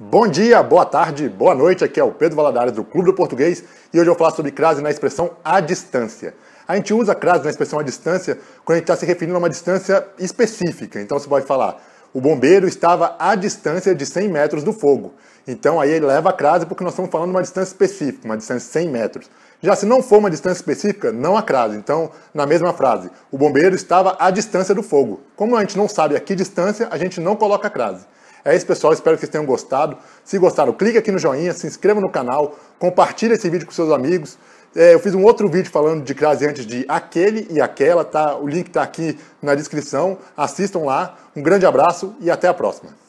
Bom dia, boa tarde, boa noite. Aqui é o Pedro Valadares do Clube do Português e hoje eu vou falar sobre crase na expressão à distância. A gente usa crase na expressão à distância quando a gente está se referindo a uma distância específica. Então você pode falar: o bombeiro estava à distância de 100 metros do fogo. Então aí ele leva a crase porque nós estamos falando de uma distância específica, uma distância de 100 metros. Já se não for uma distância específica, não a crase. Então, na mesma frase, o bombeiro estava à distância do fogo. Como a gente não sabe a que distância, a gente não coloca a crase. É isso, pessoal. Espero que vocês tenham gostado. Se gostaram, clique aqui no joinha, se inscreva no canal, compartilhe esse vídeo com seus amigos. É, eu fiz um outro vídeo falando de crase antes de aquele e aquela, tá? O link está aqui na descrição. Assistam lá. Um grande abraço e até a próxima.